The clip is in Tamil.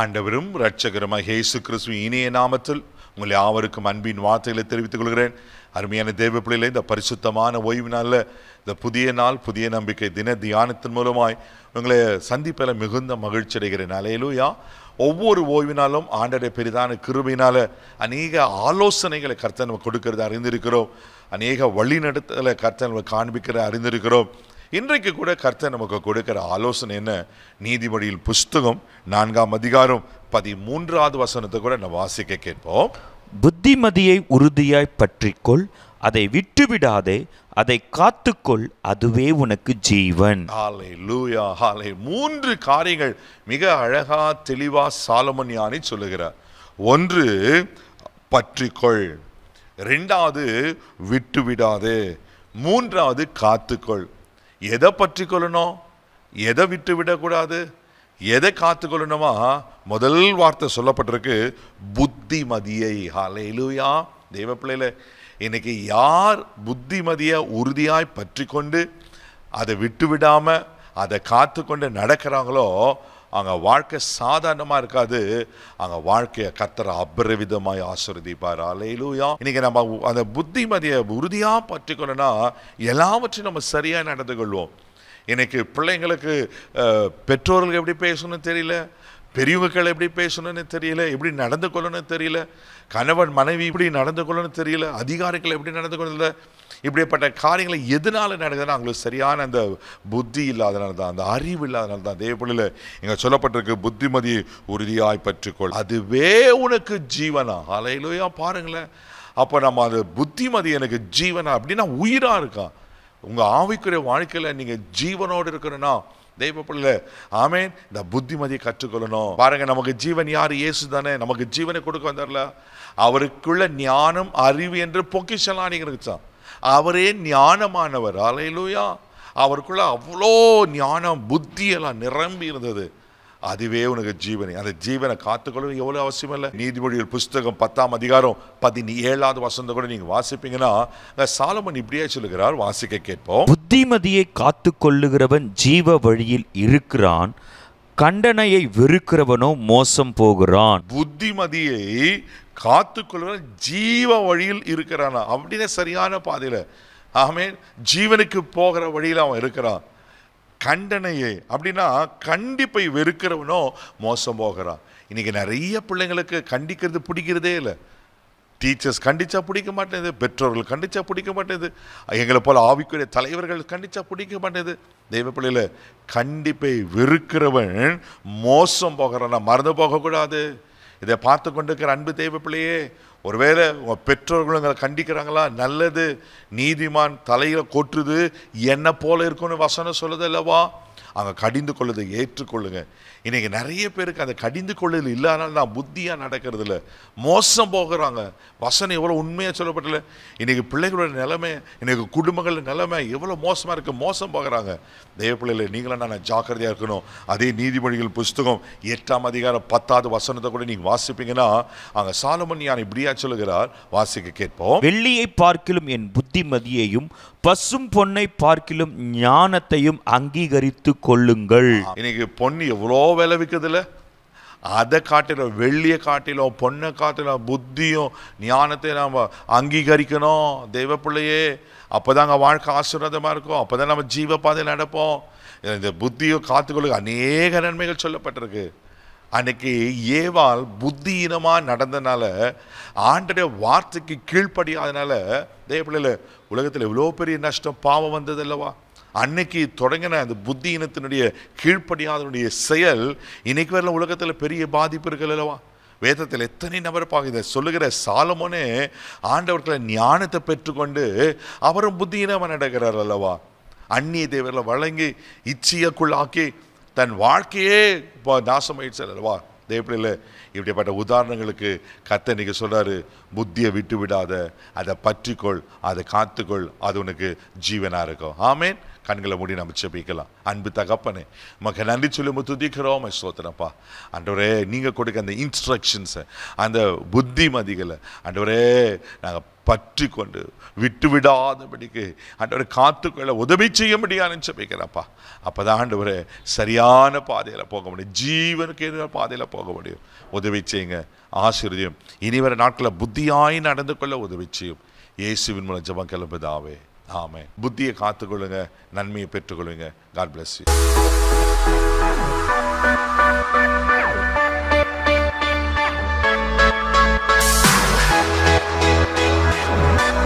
ஆண்டவரும் இரட்சகருமாக ஹேசு கிறிஸ்துவ இனிய நாமத்தில் உங்களை யாவருக்கும் அன்பின் வார்த்தைகளை தெரிவித்துக் கொள்கிறேன் அருமையான தேவ பிள்ளைகளை இந்த பரிசுத்தமான ஓய்வு நாளில் இந்த புதிய நாள் புதிய நம்பிக்கை தின தியானத்தின் மூலமாய் உங்களை சந்திப்பில் மிகுந்த மகிழ்ச்சி அடைகிறேன் அலையிலூயா ஒவ்வொரு ஓய்வினாலும் ஆண்டடைய பெரிதான கிருபினால் அநேக ஆலோசனைகளை கர்த்தன் நம்ம கொடுக்கறது அறிந்திருக்கிறோம் அநேக வழிநடத்தலை கர்த்தன் காண்பிக்கிற அறிந்திருக்கிறோம் இன்றைக்கு கூட கர்த்தர் நமக்கு கொடுக்கிற ஆலோசனை என்ன நீதிபதியில் புஸ்தகம் நான்காம் அதிகாரம் பதிமூன்றாவது வசனத்தை கூட நம்ம வாசிக்க கேட்போம் புத்திமதியை உறுதியாய் பற்றிக்கொள் அதை விட்டுவிடாதே அதை காத்துக்கொள் அதுவே உனக்கு ஜீவன் ஆலை லூயா ஆலை மூன்று காரியங்கள் மிக அழகா தெளிவா சாலமன் யானை சொல்லுகிறார் ஒன்று பற்றிக்கொள் ரெண்டாவது விட்டுவிடாதே மூன்றாவது காத்துக்கொள் எதை பற்றி கொள்ளணும் எதை விட்டு விடக்கூடாது எதை காத்து கொள்ளணுமா முதல் வார்த்தை சொல்லப்பட்டிருக்கு புத்திமதியை ஹாலேலுயா தெய்வ பிள்ளையில இன்னைக்கு யார் புத்திமதியை உறுதியாய் பற்றி கொண்டு அதை விட்டு விடாமல் அதை காத்து கொண்டு நடக்கிறாங்களோ அவங்க வாழ்க்கை சாதாரணமாக இருக்காது அவங்க வாழ்க்கையை கத்துற அபரிவிதமாய் ஆசிர்வதிப்பார் அலையிலூயா இன்னைக்கு நம்ம அந்த புத்திமதியை உறுதியாக பற்றிக்கணும்னா எல்லாவற்றையும் நம்ம சரியாக நடந்து கொள்வோம் இன்னைக்கு பிள்ளைங்களுக்கு பெற்றோர்கள் எப்படி பேசணும்னு தெரியல பெரியவர்கள் எப்படி பேசணும்னு தெரியல எப்படி நடந்து கொள்ளணும்னு தெரியல கணவன் மனைவி இப்படி நடந்து கொள்ளணும்னு தெரியல அதிகாரிகள் எப்படி நடந்து கொள்ளல இப்படிப்பட்ட காரியங்களை எதனால் நடக்குதுன்னா அவங்களுக்கு சரியான அந்த புத்தி இல்லாதனால தான் அந்த அறிவு இல்லாதனால தான் போல இங்கே சொல்லப்பட்டிருக்கு புத்திமதியை உறுதியாய் பற்றிக்கொள் அதுவே உனக்கு ஜீவனா அலையிலோயா பாருங்களேன் அப்போ நம்ம அது புத்திமதி எனக்கு ஜீவனா அப்படின்னா உயிராக இருக்கான் உங்கள் ஆவிக்குரிய வாழ்க்கையில் நீங்கள் ஜீவனோடு இருக்கணும்னா தெய்வ பிள்ளை ஆமேன் இந்த புத்திமதியை கற்றுக்கொள்ளணும் பாருங்க நமக்கு ஜீவன் யார் இயேசு தானே நமக்கு ஜீவனை கொடுக்க வந்தார்ல அவருக்குள்ள ஞானம் அறிவு என்று பொக்கிஷலாம் நீங்கள் அவரே ஞானமானவர் அலையிலூயா அவருக்குள்ள அவ்வளோ ஞானம் புத்தியெல்லாம் நிரம்பி இருந்தது அதுவே உனக்கு ஜீவனை அந்த ஜீவனை காத்துக்கொள்ள எவ்வளோ அவசியம் இல்லை நீதிமொழிகள் புஸ்தகம் பத்தாம் அதிகாரம் பதினி ஏழாவது வசந்தம் கூட நீங்கள் வாசிப்பீங்கன்னா சாலமன் இப்படியே சொல்லுகிறார் வாசிக்க கேட்போம் புத்திமதியை காத்து கொள்ளுகிறவன் ஜீவ வழியில் இருக்கிறான் கண்டனையை வெறுக்கிறவனோ மோசம் போகிறான் புத்திமதியை காத்துக்கொள்ள ஜீவ வழியில் இருக்கிறானா அப்படின்னு சரியான பாதையில் ஆமே ஜீவனுக்கு போகிற வழியில் அவன் இருக்கிறான் கண்டனையை அப்படின்னா கண்டிப்பை வெறுக்கிறவனோ மோசம் போகிறான் இன்றைக்கி நிறைய பிள்ளைங்களுக்கு கண்டிக்கிறது பிடிக்கிறதே இல்லை டீச்சர்ஸ் கண்டிச்சா பிடிக்க மாட்டேது பெற்றோர்கள் கண்டிச்சா பிடிக்க மாட்டேது எங்களை போல் ஆவிக்குரிய தலைவர்கள் கண்டிச்சா பிடிக்க மாட்டேது தெய்வ பிள்ளையில் கண்டிப்பை வெறுக்கிறவன் மோசம் போகிறான் மறந்து போகக்கூடாது இதை பார்த்து கொண்டிருக்கிற அன்பு தெய்வ பிள்ளையே ஒருவேளை உங்கள் பெற்றோர்களும் எங்களை கண்டிக்கிறாங்களா நல்லது நீதிமான் தலையில் கொட்டுது என்ன போல இருக்கும்னு வசனம் சொல்லுது அல்லவா அவங்க கடிந்து கொள்ளதை ஏற்றுக்கொள்ளுங்க இன்றைக்கி நிறைய பேருக்கு அந்த கடிந்து கொள்ளல் இல்லாதனால நான் புத்தியாக நடக்கிறது இல்லை மோசம் போகிறாங்க வசனம் எவ்வளோ உண்மையாக சொல்லப்பட்டல இன்றைக்கி பிள்ளைகளோட நிலைமை இன்றைக்கி குடும்பங்களோட நிலைமை எவ்வளோ மோசமாக இருக்குது மோசம் போகிறாங்க தெய்வ பிள்ளைகளை நீங்களும் நான் ஜாக்கிரதையாக இருக்கணும் அதே நீதிமொழிகள் புஸ்தகம் எட்டாம் அதிகாரம் பத்தாவது வசனத்தை கூட நீங்கள் வாசிப்பீங்கன்னா அங்கே சாலமன் யான் இப்படியா சொல்லுகிறார் வாசிக்க கேட்போம் வெள்ளியை பார்க்கிலும் என் புத்திமதியையும் பசும் பொன்னை பார்க்கிலும் ஞானத்தையும் அங்கீகரித்து கொள்ளுங்கள் இன்னைக்கு பொண்ணு எவ்வளோ விலை விற்குதுல்ல அதை காட்டிலும் வெள்ளியை காட்டிலும் பொண்ணை காட்டிலும் புத்தியும் ஞானத்தை நாம் அங்கீகரிக்கணும் தெய்வ பிள்ளையே அப்போ தான் வாழ்க்கை ஆசீர்வாதமாக இருக்கும் அப்போ தான் நம்ம ஜீவ பாதையில் நடப்போம் இந்த புத்தியை காத்துக்கொள்ள அநேக நன்மைகள் சொல்லப்பட்டிருக்கு அன்னைக்கு ஏவால் புத்தியினமாக நடந்தனால ஆண்டுடைய வார்த்தைக்கு கீழ்ப்படியாதனால தெய்வ பிள்ளையில் உலகத்தில் எவ்வளோ பெரிய நஷ்டம் பாவம் வந்தது அல்லவா அன்னைக்கு தொடங்கின அந்த புத்தி இனத்தினுடைய கீழ்ப்படியாதனுடைய செயல் இன்னைக்கு வரல உலகத்தில் பெரிய பாதிப்பு இருக்கு அல்லவா வேதத்தில் எத்தனை நபருப்பாக இதை சொல்லுகிற சாலமோனே ஆண்டவர்களை ஞானத்தை பெற்றுக்கொண்டு அவரும் புத்தியினவன் நடக்கிறார் அல்லவா அந்நிய தேவரில் வழங்கி இச்சியக்குள்ளாக்கி தன் வாழ்க்கையே இப்போ நாசமாயிடுச்சு அல்லவா தேவப்பிள்ளையில் இப்படிப்பட்ட உதாரணங்களுக்கு கத்த இன்றைக்கி சொல்கிறாரு புத்தியை விட்டு விடாத அதை பற்றிக்கொள் அதை காத்துக்கொள் அது உனக்கு ஜீவனாக இருக்கும் ஆமேன் கண்களை மூடி நம்ம செபிக்கலாம் அன்பு தகப்பனே மக்கள் நன்றி சொல்லி துதிக்கிறோம் சோத்திரப்பா அன்றவரே நீங்கள் கொடுக்க அந்த இன்ஸ்ட்ரக்ஷன்ஸை அந்த புத்திமதிகளை அன்றவரே நாங்கள் பற்றி கொண்டு விட்டு விடாதபடிக்கு ஆண்டவரை காத்துக்கொள்ள உதவி செய்ய முடியாதுன்னு சொல்லிக்கிறப்பா அப்போ தான் ஆண்டவரை சரியான பாதையில் போக முடியும் ஜீவனுக்கு எதிராக பாதையில் போக முடியும் உதவி செய்யுங்க ஆசிரியம் இனி வர நாட்களில் புத்தியாய் நடந்து கொள்ள உதவி செய்யும் இயேசுவின் மூலம் ஜபம் கிளம்புதாவே ஆமே புத்தியை காத்துக்கொள்ளுங்க நன்மையை பெற்றுக்கொள்ளுங்க காட் பிளஸ் யூ